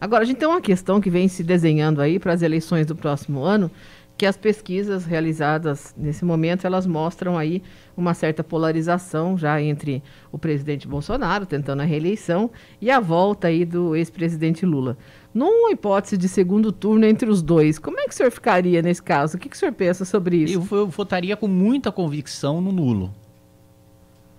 Agora, a gente tem uma questão que vem se desenhando aí para as eleições do próximo ano, que as pesquisas realizadas nesse momento, elas mostram aí uma certa polarização já entre o presidente Bolsonaro tentando a reeleição e a volta aí do ex-presidente Lula. Numa hipótese de segundo turno entre os dois, como é que o senhor ficaria nesse caso? O que, que o senhor pensa sobre isso? Eu, eu votaria com muita convicção no nulo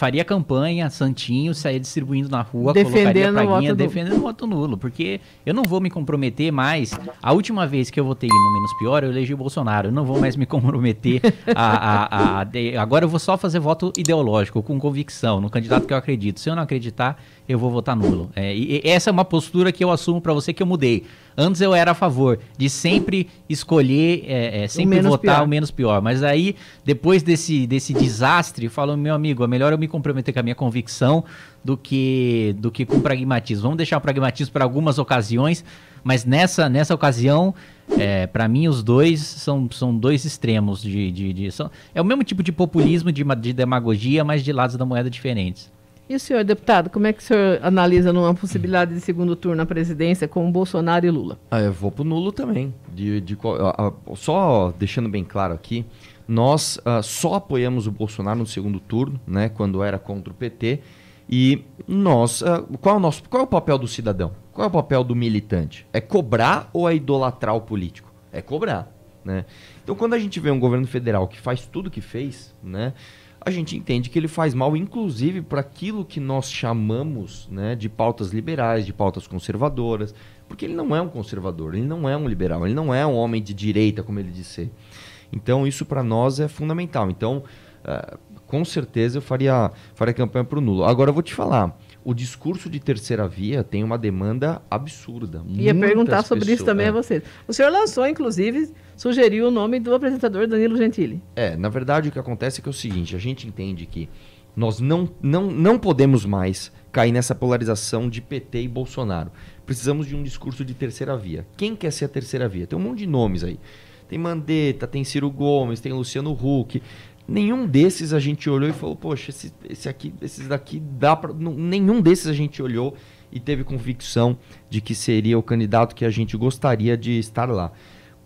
faria campanha, santinho, sair distribuindo na rua, defendendo colocaria praguinha, defendendo o voto nulo, porque eu não vou me comprometer mais. A última vez que eu votei no menos pior, eu elegi o Bolsonaro. Eu não vou mais me comprometer a, a, a, a, Agora eu vou só fazer voto ideológico, com convicção, no candidato que eu acredito. Se eu não acreditar, eu vou votar nulo. É, e essa é uma postura que eu assumo para você que eu mudei. Antes eu era a favor de sempre escolher, é, é, sempre o votar pior. o menos pior. Mas aí, depois desse, desse desastre, falo meu amigo, é melhor eu me comprometer com a minha convicção do que, do que com pragmatismo. Vamos deixar o pragmatismo para algumas ocasiões, mas nessa, nessa ocasião, é, para mim, os dois são, são dois extremos. De, de, de são, é o mesmo tipo de populismo, de, de demagogia, mas de lados da moeda diferentes. E o senhor, deputado, como é que o senhor analisa numa possibilidade de segundo turno na presidência com Bolsonaro e Lula? Ah, eu vou pro nulo também. De, de, só deixando bem claro aqui, nós uh, só apoiamos o Bolsonaro no segundo turno, né, quando era contra o PT. E nós, uh, qual, é o nosso, qual é o papel do cidadão? Qual é o papel do militante? É cobrar ou é idolatrar o político? É cobrar, né? Então, quando a gente vê um governo federal que faz tudo o que fez, né, a gente entende que ele faz mal, inclusive, para aquilo que nós chamamos né, de pautas liberais, de pautas conservadoras, porque ele não é um conservador, ele não é um liberal, ele não é um homem de direita, como ele disse. Então, isso para nós é fundamental. Então, uh, com certeza eu faria, faria campanha para o nulo. Agora, eu vou te falar o discurso de terceira via tem uma demanda absurda. Ia perguntar sobre pessoas, isso também é. a vocês. O senhor lançou, inclusive, sugeriu o nome do apresentador Danilo Gentili. É, na verdade o que acontece é que é o seguinte, a gente entende que nós não, não, não podemos mais cair nessa polarização de PT e Bolsonaro. Precisamos de um discurso de terceira via. Quem quer ser a terceira via? Tem um monte de nomes aí. Tem Mandetta, tem Ciro Gomes, tem Luciano Huck. Nenhum desses a gente olhou e falou, poxa, esse, esse aqui, esses daqui dá para. Nenhum desses a gente olhou e teve convicção de que seria o candidato que a gente gostaria de estar lá.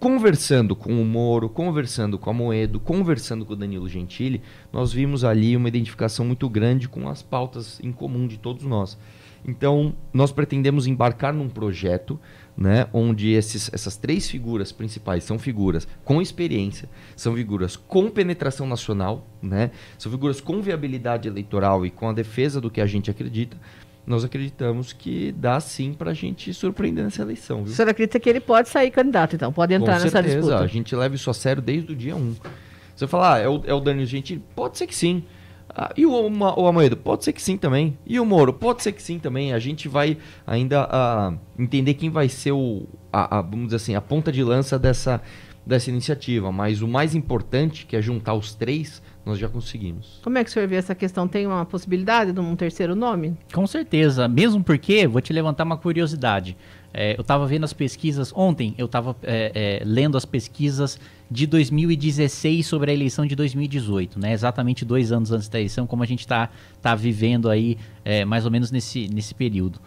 Conversando com o Moro, conversando com a Moedo, conversando com o Danilo Gentili, nós vimos ali uma identificação muito grande com as pautas em comum de todos nós. Então, nós pretendemos embarcar num projeto né, onde esses, essas três figuras principais são figuras com experiência, são figuras com penetração nacional, né, são figuras com viabilidade eleitoral e com a defesa do que a gente acredita. Nós acreditamos que dá sim para a gente surpreender nessa eleição. Viu? O senhor acredita que ele pode sair candidato, então? Pode entrar com nessa certeza, disputa? A gente leva isso a sério desde o dia 1. Você falar, ah, é o, é o Danilo Gentili? Pode ser que sim. Ah, e o, o Amoedo? Pode ser que sim também. E o Moro? Pode ser que sim também. A gente vai ainda ah, entender quem vai ser o, a, a, vamos dizer assim, a ponta de lança dessa, dessa iniciativa, mas o mais importante, que é juntar os três, nós já conseguimos. Como é que o senhor vê essa questão? Tem uma possibilidade de um terceiro nome? Com certeza, mesmo porque, vou te levantar uma curiosidade. É, eu estava vendo as pesquisas ontem, eu estava é, é, lendo as pesquisas de 2016 sobre a eleição de 2018, né? Exatamente dois anos antes da eleição, como a gente está tá vivendo aí é, mais ou menos nesse, nesse período.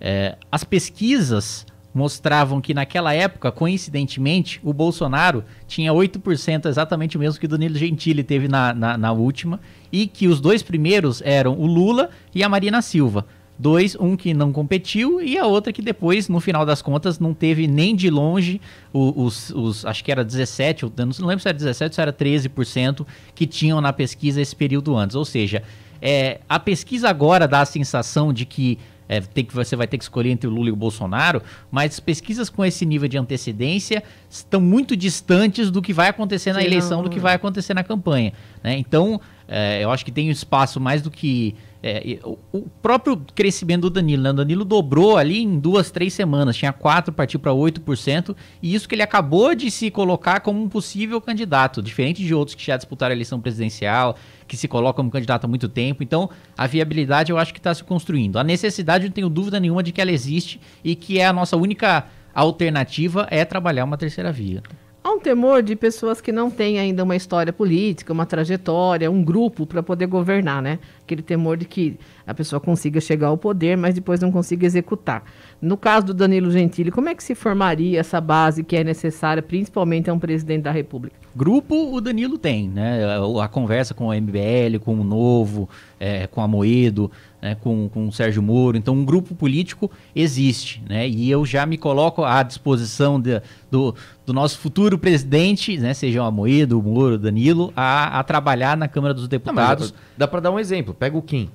É, as pesquisas mostravam que naquela época, coincidentemente, o Bolsonaro tinha 8%, exatamente o mesmo que o Danilo Gentili teve na, na, na, última, e que os dois primeiros eram o Lula e a Marina Silva. Dois, um que não competiu e a outra que depois, no final das contas, não teve nem de longe os, os acho que era 17, não lembro se era 17 se era 13% que tinham na pesquisa esse período antes. Ou seja, é, a pesquisa agora dá a sensação de que é, tem que, você vai ter que escolher entre o Lula e o Bolsonaro, mas pesquisas com esse nível de antecedência estão muito distantes do que vai acontecer na Sim, eleição, não. do que vai acontecer na campanha. Né? Então, é, eu acho que tem espaço mais do que é, o, próprio crescimento do Danilo, né? O Danilo dobrou ali em duas, três semanas. Tinha quatro, partiu para 8%. E isso que ele acabou de se colocar como um possível candidato, diferente de outros que já disputaram a eleição presidencial, que se colocam como candidato há muito tempo. Então, a viabilidade eu acho que está se construindo. A necessidade, eu não tenho dúvida nenhuma de que ela existe e que é a nossa única alternativa é trabalhar uma terceira via. Há um temor de pessoas que não têm ainda uma história política, uma trajetória, um grupo para poder governar, né? aquele temor de que a pessoa consiga chegar ao poder, mas depois não consiga executar. No caso do Danilo Gentili, como é que se formaria essa base que é necessária, principalmente a um presidente da República? Grupo o Danilo tem, né? É, a, conversa com o MBL, com o Novo, é, com a Moedo, né, com, com o Sérgio Moro. Então, um grupo político existe, né? E eu já me coloco à disposição de, do, do nosso futuro presidente, né? Seja o Amoedo, o Moro, o Danilo, a, a trabalhar na Câmara dos Deputados. Não, dá para dar um exemplo exemplo, pega o Kim,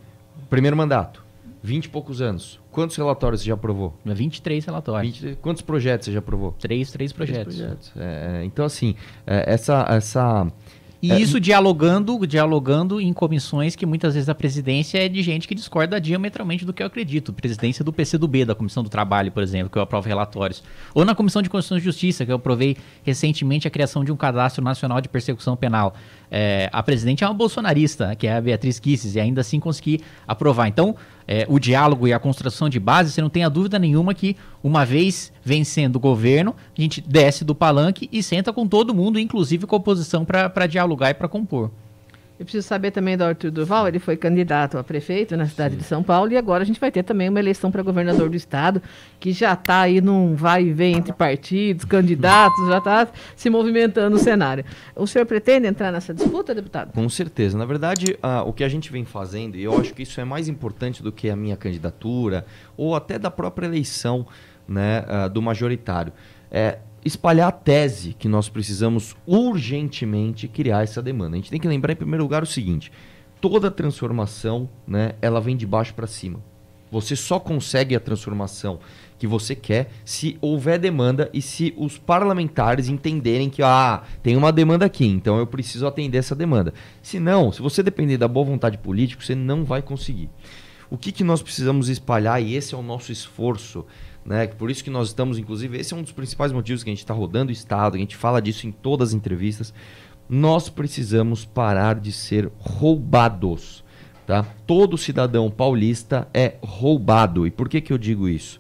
primeiro mandato, 20 e poucos anos. Quantos relatórios você já aprovou? 23 é, relatórios. quantos projetos você já aprovou? Três, três projetos. Três projetos. É, então, assim, é, essa, essa e é. isso dialogando, dialogando em comissões que muitas vezes a presidência é de gente que discorda diametralmente do que eu acredito. Presidência do PCdoB, da Comissão do Trabalho, por exemplo, que eu aprovo relatórios. Ou na Comissão de Constituição e Justiça, que eu aprovei recentemente a criação de um cadastro nacional de persecução penal. É, a presidente é uma bolsonarista, que é a Beatriz Kisses, e ainda assim consegui aprovar. Então, é, o diálogo e a construção de base, você não tenha dúvida nenhuma que, uma vez vencendo o governo, a gente desce do palanque e senta com todo mundo, inclusive com a oposição, para dialogar e para compor. Eu preciso saber também do Arthur Duval, ele foi candidato a prefeito na cidade Sim. de São Paulo e agora a gente vai ter também uma eleição para governador do estado, que já está aí num vai e vem entre partidos, candidatos, já está se movimentando o cenário. O senhor pretende entrar nessa disputa, deputado? Com certeza. Na verdade, o que a gente vem fazendo, e eu acho que isso é mais importante do que a minha candidatura ou até da própria eleição né, do majoritário, é espalhar a tese que nós precisamos urgentemente criar essa demanda. A gente tem que lembrar, em primeiro lugar, o seguinte: toda transformação né, ela vem de baixo para cima. Você só consegue a transformação que você quer se houver demanda e se os parlamentares entenderem que ah, tem uma demanda aqui, então eu preciso atender essa demanda. Se não, se você depender da boa vontade política, você não vai conseguir. O que, que nós precisamos espalhar, e esse é o nosso esforço, né? Por isso que nós estamos, inclusive, esse é um dos principais motivos que a gente está rodando o Estado, a gente fala disso em todas as entrevistas. Nós precisamos parar de ser roubados. Tá? Todo cidadão paulista é roubado. E por que, que eu digo isso?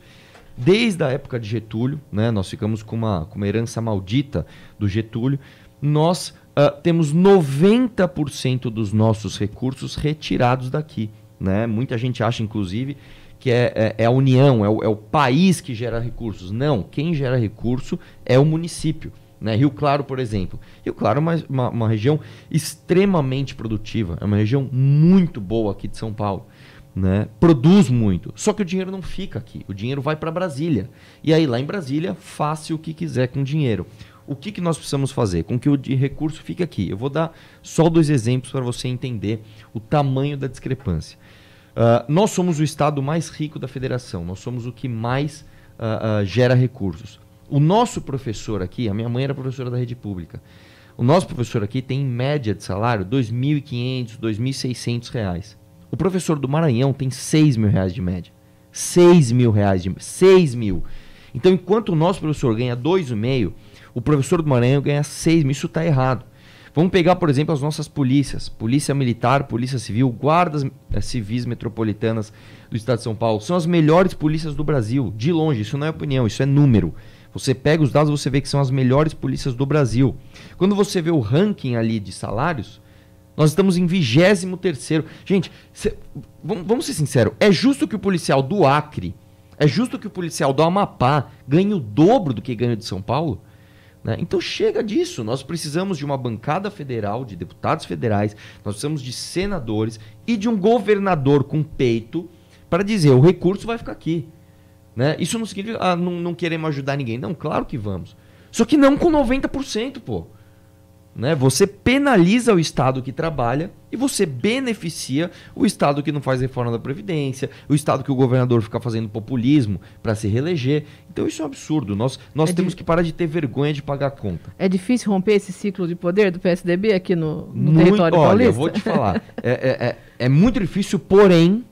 Desde a época de Getúlio, né, nós ficamos com uma, com uma herança maldita do Getúlio, nós uh, temos 90% dos nossos recursos retirados daqui. Né? Muita gente acha, inclusive, que é, é, é a União, é o, é o país que gera recursos. Não, quem gera recurso é o município. Né? Rio Claro, por exemplo. Rio Claro é uma, uma, uma, região extremamente produtiva, é uma região muito boa aqui de São Paulo. Né? Produz muito, só que o dinheiro não fica aqui, o dinheiro vai para Brasília. E aí, lá em Brasília, faça o que quiser com o dinheiro. O que, que nós precisamos fazer? Com que o recurso fique aqui. Eu vou dar só dois exemplos para você entender o tamanho da discrepância. Ah, nós somos o estado mais rico da federação, nós somos o que mais uh, uh, gera recursos. O nosso professor aqui, a minha mãe era professora da rede pública, o nosso professor aqui tem em média de salário R$ 2.500, R$ 2.600. O professor do Maranhão tem R$ 6.000 de média. R$ 6.000 de média. mil. Então, enquanto o nosso professor ganha 2.500, o professor do Maranhão ganha R$ 6.000. Isso está errado. Vamos pegar, por exemplo, as nossas polícias, Polícia Militar, Polícia Civil, Guardas eh, Civis Metropolitanas do Estado de São Paulo. São as melhores polícias do Brasil, de longe, isso não é opinião, isso é número. Você pega os dados, você vê que são as melhores polícias do Brasil. Quando você vê o ranking ali de salários, nós estamos em 23 terceiro. Gente, cê, vamos, vamos ser sinceros, é justo que o policial do Acre, é justo que o policial do Amapá ganhe o dobro do que ganha de São Paulo? Né? Então chega disso. Nós precisamos de uma bancada federal, de deputados federais, nós precisamos de senadores e de um governador com peito para dizer o recurso vai ficar aqui. Né? Isso não significa ah, não, não queremos ajudar ninguém. Não, claro que vamos. Só que não com 90%, pô. Né? Você penaliza o Estado que trabalha e você beneficia o Estado que não faz reforma da Previdência, o Estado que o governador fica fazendo populismo para se reeleger. Então isso é um absurdo. Nós, nós é temos que parar de ter vergonha de pagar a conta. É difícil romper esse ciclo de poder do PSDB aqui no, no muito, território olha, paulista? Olha, vou te falar. É, é, é, é muito difícil, porém,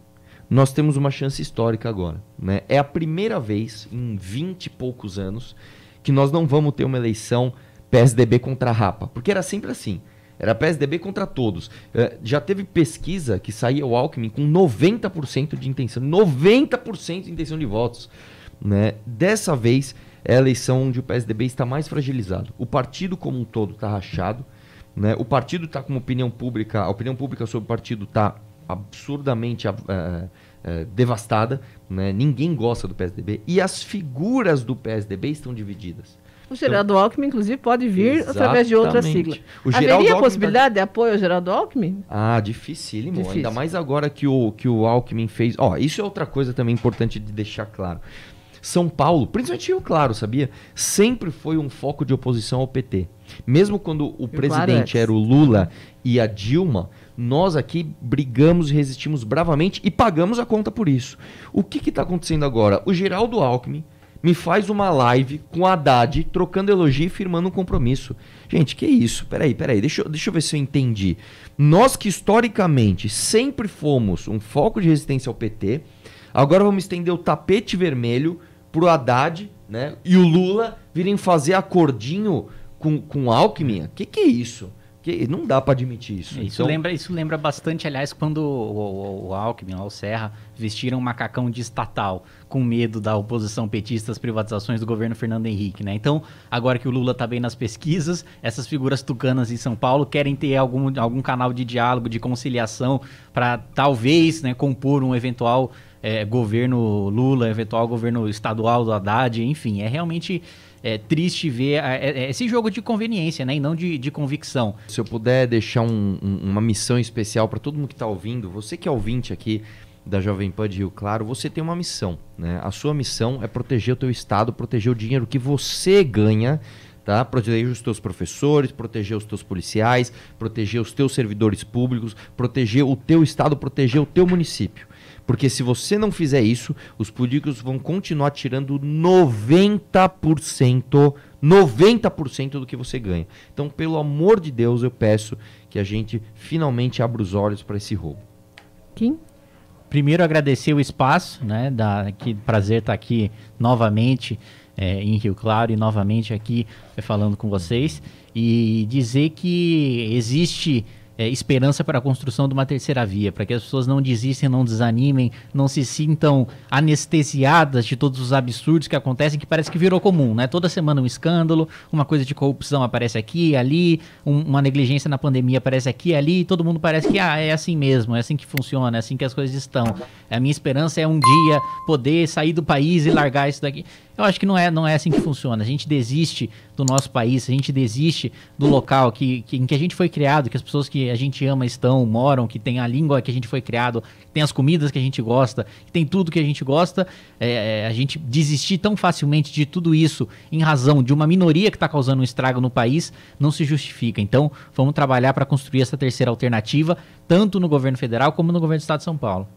nós temos uma chance histórica agora. Né? É a primeira vez em 20 e poucos anos que nós não vamos ter uma eleição PSDB contra a Rapa, porque era sempre assim. Era PSDB contra todos. É, já teve pesquisa que saía o Alckmin com 90% de intenção, 90% de intenção de votos. Né? Dessa vez é a eleição onde o PSDB está mais fragilizado. O partido como um todo está rachado. Né? O partido está com opinião pública, a opinião pública sobre o partido está absurdamente é, é, devastada. Né? Ninguém gosta do PSDB. E as figuras do PSDB estão divididas. O Geraldo então, Alckmin, inclusive, pode vir exatamente. através de outra sigla. O Haveria Alckmin tá possibilidade tá... de apoio ao Geraldo Alckmin? Ah, dificílimo. Difícil. Ainda mais agora que o, que o Alckmin fez. Ó, isso é outra coisa também importante de deixar claro. São Paulo, principalmente Rio Claro, sabia? Sempre foi um foco de oposição ao PT. Mesmo quando o Rio presidente é. era o Lula e a Dilma, nós aqui brigamos, resistimos bravamente e pagamos a conta por isso. O que está acontecendo agora? O Geraldo Alckmin me faz uma live com a Haddad trocando elogio e firmando um compromisso. Gente, que isso? Peraí, peraí, deixa, deixa eu ver se eu entendi. Nós que historicamente sempre fomos um foco de resistência ao PT, agora vamos estender o tapete vermelho pro Haddad né, e o Lula virem fazer acordinho com, com Alckmin? Que que é isso? não dá para admitir isso. Isso, então... lembra, isso lembra bastante, aliás, quando o, o, o Alckmin, o Serra, vestiram um macacão de estatal, com medo da oposição petista às privatizações do governo Fernando Henrique, né? Então, agora que o Lula está bem nas pesquisas, essas figuras tucanas em São Paulo querem ter algum, algum canal de diálogo, de conciliação, para talvez né, compor um eventual é, governo Lula, eventual governo estadual do Haddad, enfim, é realmente é, triste ver a, é, é, esse jogo de conveniência, né? E não de, de convicção. Se eu puder deixar um, um, uma missão especial para todo mundo que está ouvindo, você que é ouvinte aqui da Jovem Pan de Rio Claro, você tem uma missão, né? A sua missão é proteger o teu estado, proteger o dinheiro que você ganha Tá? Proteger os teus professores, proteger os teus policiais, proteger os teus servidores públicos, proteger o teu estado, proteger o teu município. Porque se você não fizer isso, os políticos vão continuar tirando 90%, 90% do que você ganha. Então, pelo amor de Deus, eu peço que a gente finalmente abra os olhos para esse roubo. Kim? Primeiro, agradecer o espaço, né? Da, que prazer estar tá aqui novamente é, em Rio Claro e novamente aqui eh, falando com vocês. E dizer que existe é, esperança para a construção de uma terceira via, para que as pessoas não desistem, não desanimem, não se sintam anestesiadas de todos os absurdos que acontecem, que parece que virou comum, né? Toda semana um escândalo, uma coisa de corrupção aparece aqui ali, um, uma negligência na pandemia aparece aqui ali, todo mundo parece que ah, é assim mesmo, é assim que funciona, é assim que as coisas estão. A minha esperança é um dia poder sair do país e largar isso daqui. Eu acho que não é, não é assim que funciona. A gente desiste do nosso país, a gente desiste do local que, que, em que a gente foi criado, que as pessoas que a gente ama estão, moram, que tem a língua que a gente foi criado, que tem as comidas que a gente gosta, que tem tudo que a gente gosta. É, é a gente desistir tão facilmente de tudo isso em razão de uma minoria que está causando um estrago no país não se justifica. Então, vamos trabalhar para construir essa terceira alternativa, tanto no governo federal como no governo do Estado de São Paulo.